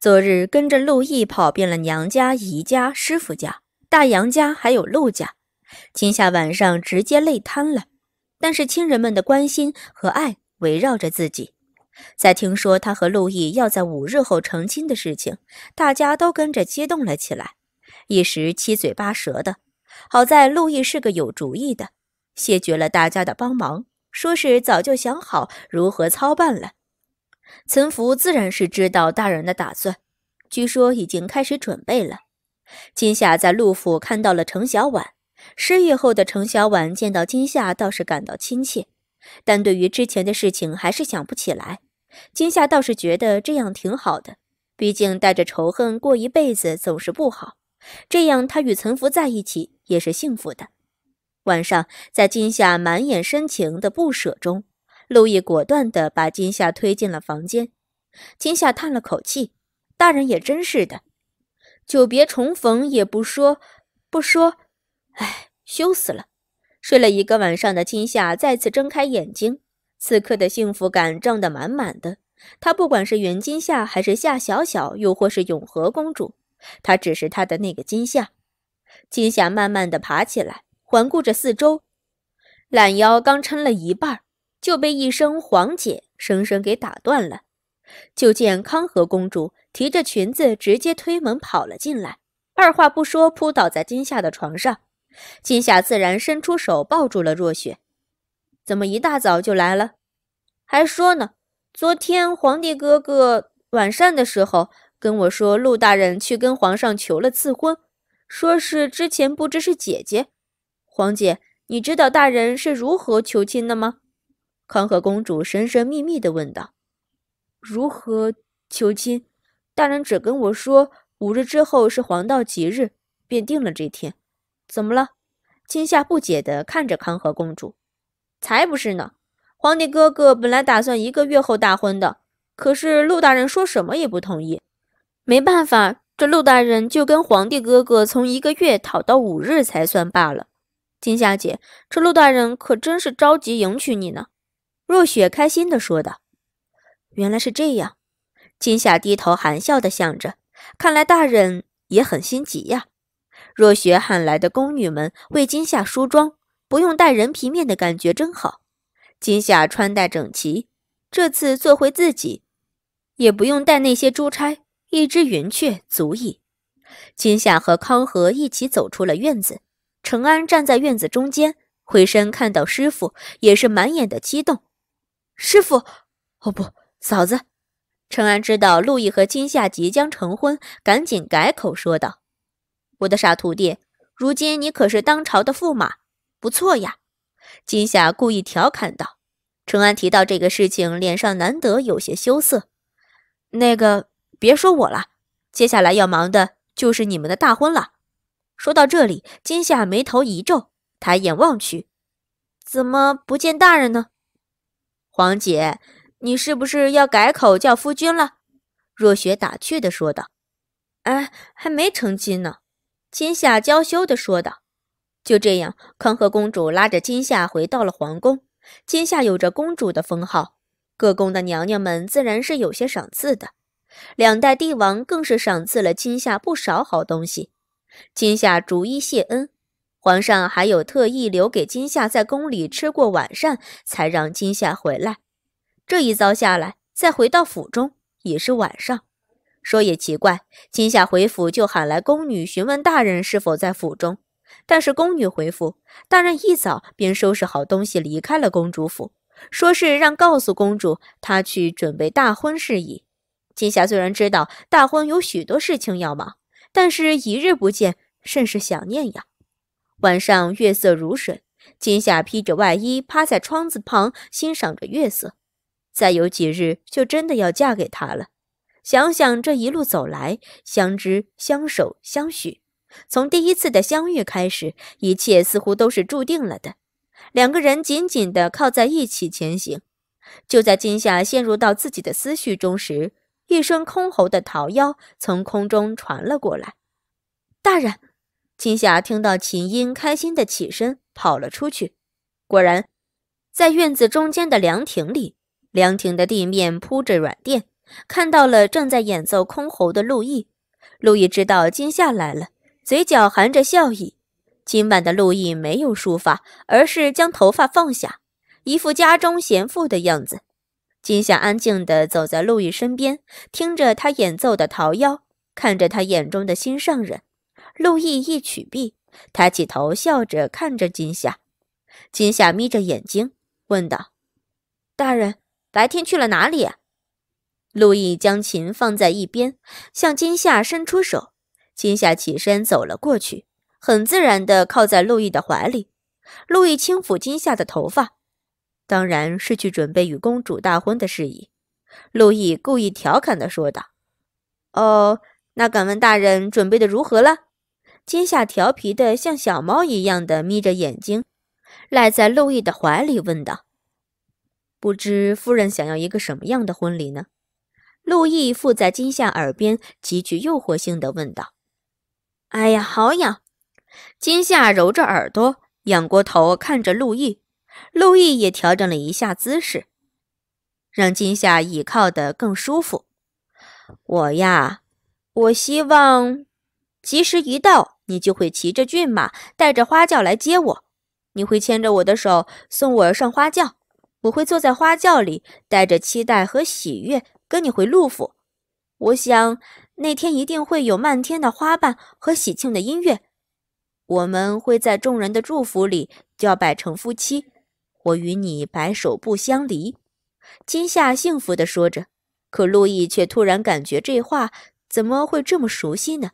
昨日跟着陆毅跑遍了娘家、姨家、师傅家、大杨家，还有陆家。今夏晚上直接累瘫了。但是亲人们的关心和爱围绕着自己。在听说他和陆毅要在五日后成亲的事情，大家都跟着激动了起来，一时七嘴八舌的。好在陆毅是个有主意的，谢绝了大家的帮忙，说是早就想好如何操办了。岑福自然是知道大人的打算，据说已经开始准备了。金夏在陆府看到了程小婉，失忆后的程小婉见到金夏倒是感到亲切，但对于之前的事情还是想不起来。金夏倒是觉得这样挺好的，毕竟带着仇恨过一辈子总是不好，这样他与岑福在一起也是幸福的。晚上，在金夏满眼深情的不舍中。陆毅果断地把金夏推进了房间。金夏叹了口气：“大人也真是的，久别重逢也不说，不说，哎，羞死了。”睡了一个晚上的金夏再次睁开眼睛，此刻的幸福感胀得满满的。她不管是袁金夏，还是夏小小，又或是永和公主，她只是她的那个金夏。金夏慢慢地爬起来，环顾着四周，懒腰刚撑了一半儿。就被一声“黄姐”生生给打断了。就见康和公主提着裙子直接推门跑了进来，二话不说扑倒在金夏的床上。金夏自然伸出手抱住了若雪。怎么一大早就来了？还说呢，昨天皇帝哥哥晚膳的时候跟我说，陆大人去跟皇上求了赐婚，说是之前不知是姐姐。黄姐，你知道大人是如何求亲的吗？康和公主神神秘秘的问道：“如何求亲？大人只跟我说五日之后是黄道吉日，便定了这天。怎么了？”今夏不解的看着康和公主：“才不是呢！皇帝哥哥本来打算一个月后大婚的，可是陆大人说什么也不同意。没办法，这陆大人就跟皇帝哥哥从一个月讨到五日才算罢了。今夏姐，这陆大人可真是着急迎娶你呢！”若雪开心的说道：“原来是这样。”金夏低头含笑的想着：“看来大人也很心急呀。”若雪喊来的宫女们为金夏梳妆，不用带人皮面的感觉真好。金夏穿戴整齐，这次做回自己，也不用带那些珠钗，一只云雀足矣。金夏和康和一起走出了院子，程安站在院子中间，回身看到师傅，也是满眼的激动。师傅，哦不，嫂子，程安知道陆毅和金夏即将成婚，赶紧改口说道：“我的傻徒弟，如今你可是当朝的驸马，不错呀。”金夏故意调侃道。程安提到这个事情，脸上难得有些羞涩。“那个，别说我了，接下来要忙的就是你们的大婚了。”说到这里，金夏眉头一皱，抬眼望去，怎么不见大人呢？黄姐，你是不是要改口叫夫君了？”若雪打趣的说道。“哎，还没成亲呢。”金夏娇羞的说道。就这样，康和公主拉着金夏回到了皇宫。金夏有着公主的封号，各宫的娘娘们自然是有些赏赐的，两代帝王更是赏赐了金夏不少好东西。金夏逐一谢恩。皇上还有特意留给金夏在宫里吃过晚膳，才让金夏回来。这一遭下来，再回到府中已是晚上。说也奇怪，金夏回府就喊来宫女询问大人是否在府中，但是宫女回复，大人一早便收拾好东西离开了公主府，说是让告诉公主她去准备大婚事宜。金夏虽然知道大婚有许多事情要忙，但是一日不见，甚是想念呀。晚上月色如水，金夏披着外衣趴在窗子旁欣赏着月色。再有几日就真的要嫁给他了。想想这一路走来，相知、相守、相许，从第一次的相遇开始，一切似乎都是注定了的。两个人紧紧地靠在一起前行。就在金夏陷入到自己的思绪中时，一声箜篌的桃夭从空中传了过来：“大人。”金霞听到琴音，开心的起身跑了出去。果然，在院子中间的凉亭里，凉亭的地面铺着软垫，看到了正在演奏箜篌的陆毅。陆毅知道金夏来了，嘴角含着笑意。今晚的陆毅没有梳发，而是将头发放下，一副家中贤妇的样子。金夏安静的走在陆毅身边，听着他演奏的《桃夭》，看着他眼中的心上人。陆毅一曲臂，抬起头笑着看着金夏。金夏眯着眼睛问道：“大人，白天去了哪里？”陆毅将琴放在一边，向金夏伸出手。金夏起身走了过去，很自然地靠在陆毅的怀里。陆毅轻抚金夏的头发。“当然是去准备与公主大婚的事宜。”陆毅故意调侃地说道。“哦，那敢问大人准备的如何了？”金夏调皮的像小猫一样的眯着眼睛，赖在路易的怀里问道：“不知夫人想要一个什么样的婚礼呢？”路易附在金夏耳边极具诱惑性的问道：“哎呀，好痒！”金夏揉着耳朵，仰过头看着路易，路易也调整了一下姿势，让金夏倚靠的更舒服。“我呀，我希望，吉时一到。”你就会骑着骏马，带着花轿来接我。你会牵着我的手，送我上花轿。我会坐在花轿里，带着期待和喜悦，跟你回陆府。我想那天一定会有漫天的花瓣和喜庆的音乐。我们会在众人的祝福里叫拜成夫妻。我与你白首不相离。今夏幸福地说着，可路易却突然感觉这话怎么会这么熟悉呢？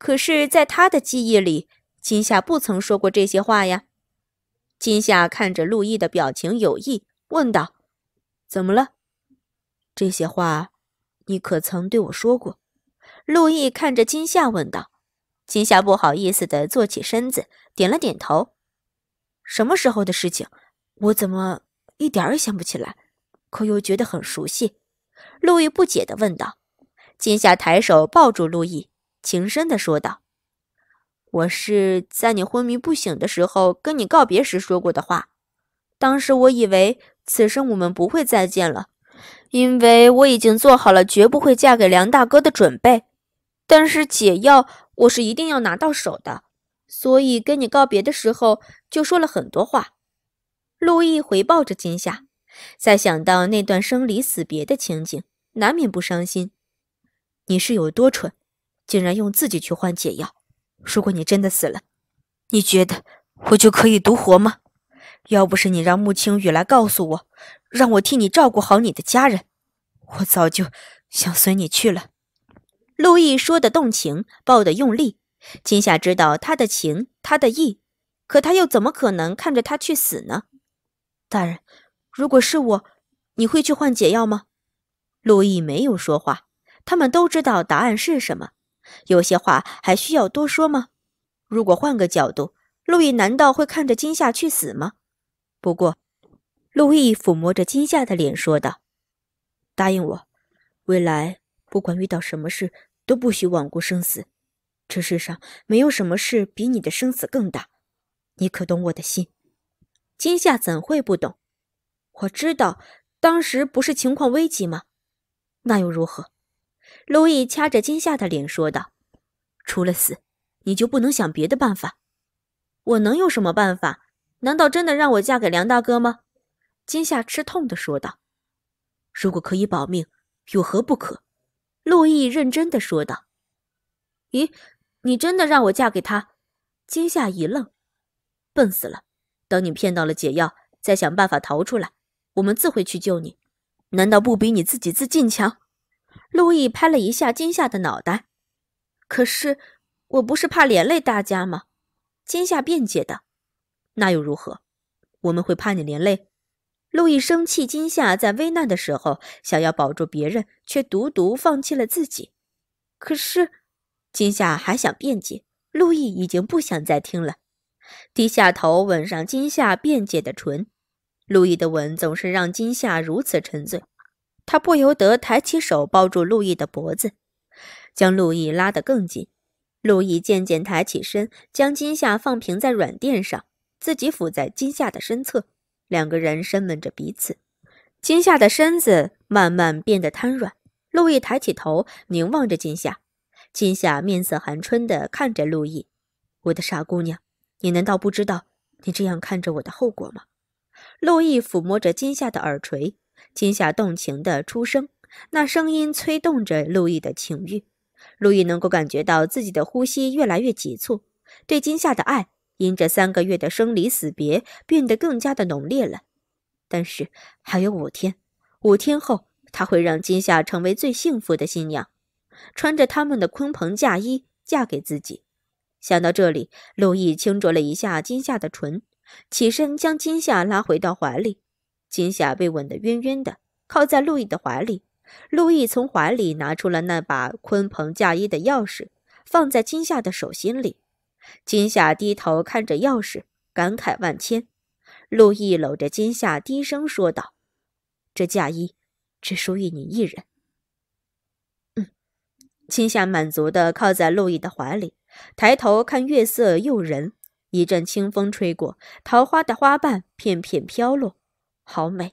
可是，在他的记忆里，金夏不曾说过这些话呀。金夏看着陆毅的表情有异，问道：“怎么了？这些话，你可曾对我说过？”陆毅看着金夏问道。金夏不好意思的坐起身子，点了点头：“什么时候的事情？我怎么一点儿也想不起来？可又觉得很熟悉。”陆毅不解的问道。金夏抬手抱住陆毅。情深的说道：“我是在你昏迷不醒的时候跟你告别时说过的话。当时我以为此生我们不会再见了，因为我已经做好了绝不会嫁给梁大哥的准备。但是解药我是一定要拿到手的，所以跟你告别的时候就说了很多话。”陆毅回抱着金夏，再想到那段生离死别的情景，难免不伤心。你是有多蠢？竟然用自己去换解药，如果你真的死了，你觉得我就可以独活吗？要不是你让穆青雨来告诉我，让我替你照顾好你的家人，我早就想随你去了。陆毅说的动情，抱的用力。金夏知道他的情，他的意，可他又怎么可能看着他去死呢？大人，如果是我，你会去换解药吗？陆毅没有说话，他们都知道答案是什么。有些话还需要多说吗？如果换个角度，陆毅难道会看着金夏去死吗？不过，陆毅抚摸着金夏的脸，说道：“答应我，未来不管遇到什么事，都不许罔顾生死。这世上没有什么事比你的生死更大。你可懂我的心？金夏怎会不懂？我知道当时不是情况危急吗？那又如何？”路易掐着金夏的脸说道：“除了死，你就不能想别的办法？我能有什么办法？难道真的让我嫁给梁大哥吗？”金夏吃痛的说道：“如果可以保命，有何不可？”路易认真的说道：“咦，你真的让我嫁给他？”金夏一愣：“笨死了！等你骗到了解药，再想办法逃出来，我们自会去救你。难道不比你自己自尽强？”路易拍了一下金夏的脑袋，可是我不是怕连累大家吗？金夏辩解道：“那又如何？我们会怕你连累？”路易生气，金夏在危难的时候想要保住别人，却独独放弃了自己。可是，金夏还想辩解，路易已经不想再听了，低下头吻上金夏辩解的唇。路易的吻总是让金夏如此沉醉。他不由得抬起手抱住陆毅的脖子，将陆毅拉得更紧。陆毅渐渐抬起身，将金夏放平在软垫上，自己伏在金夏的身侧，两个人深吻着彼此。金夏的身子慢慢变得瘫软，陆毅抬起头凝望着金夏，金夏面色寒春地看着陆毅：“我的傻姑娘，你难道不知道你这样看着我的后果吗？”陆毅抚摸着金夏的耳垂。金夏动情的出声，那声音催动着陆毅的情欲。陆毅能够感觉到自己的呼吸越来越急促，对金夏的爱因这三个月的生离死别变得更加的浓烈了。但是还有五天，五天后他会让金夏成为最幸福的新娘，穿着他们的鲲鹏嫁衣嫁给自己。想到这里，陆毅轻啄了一下金夏的唇，起身将金夏拉回到怀里。金夏被吻得晕晕的，靠在陆毅的怀里。陆毅从怀里拿出了那把鲲鹏嫁衣的钥匙，放在金夏的手心里。金夏低头看着钥匙，感慨万千。陆毅搂着金夏，低声说道：“这嫁衣只属于你一人。”嗯，金夏满足的靠在陆毅的怀里，抬头看月色诱人。一阵清风吹过，桃花的花瓣片片飘落。好美。